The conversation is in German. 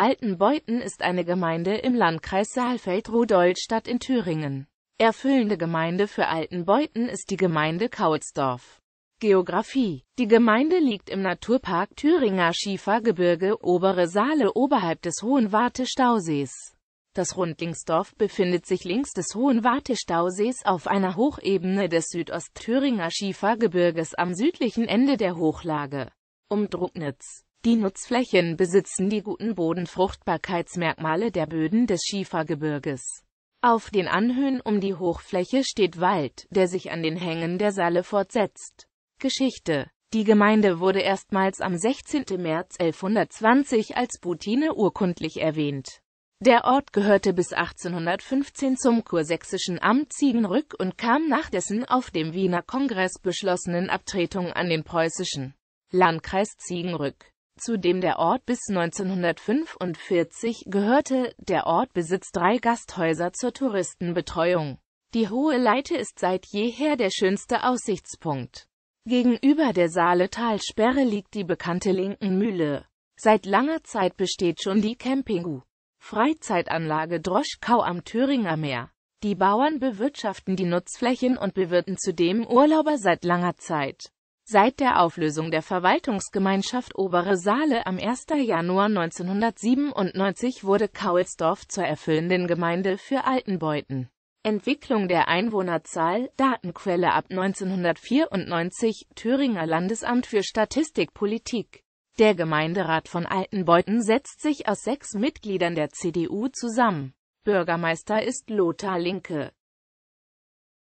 Altenbeuthen ist eine Gemeinde im Landkreis Saalfeld-Rudolstadt in Thüringen. Erfüllende Gemeinde für Altenbeuthen ist die Gemeinde Kaulsdorf. Geografie Die Gemeinde liegt im Naturpark Thüringer Schiefergebirge Obere Saale oberhalb des Hohen Wartestausees. Das Rundlingsdorf befindet sich links des Hohen Wartestausees auf einer Hochebene des Südostthüringer Schiefergebirges am südlichen Ende der Hochlage. Um Drucknitz die Nutzflächen besitzen die guten Bodenfruchtbarkeitsmerkmale der Böden des Schiefergebirges. Auf den Anhöhen um die Hochfläche steht Wald, der sich an den Hängen der Saale fortsetzt. Geschichte Die Gemeinde wurde erstmals am 16. März 1120 als Butine urkundlich erwähnt. Der Ort gehörte bis 1815 zum kursächsischen Amt Ziegenrück und kam nach dessen auf dem Wiener Kongress beschlossenen Abtretung an den preußischen Landkreis Ziegenrück zu dem der Ort bis 1945 gehörte. Der Ort besitzt drei Gasthäuser zur Touristenbetreuung. Die Hohe Leite ist seit jeher der schönste Aussichtspunkt. Gegenüber der Saale-Talsperre liegt die bekannte Linkenmühle. Seit langer Zeit besteht schon die Camping-U. Freizeitanlage Droschkau am Thüringer Meer. Die Bauern bewirtschaften die Nutzflächen und bewirten zudem Urlauber seit langer Zeit. Seit der Auflösung der Verwaltungsgemeinschaft Obere Saale am 1. Januar 1997 wurde Kaulsdorf zur erfüllenden Gemeinde für Altenbeuten. Entwicklung der Einwohnerzahl, Datenquelle ab 1994, Thüringer Landesamt für Statistik Politik. Der Gemeinderat von Altenbeuten setzt sich aus sechs Mitgliedern der CDU zusammen. Bürgermeister ist Lothar Linke.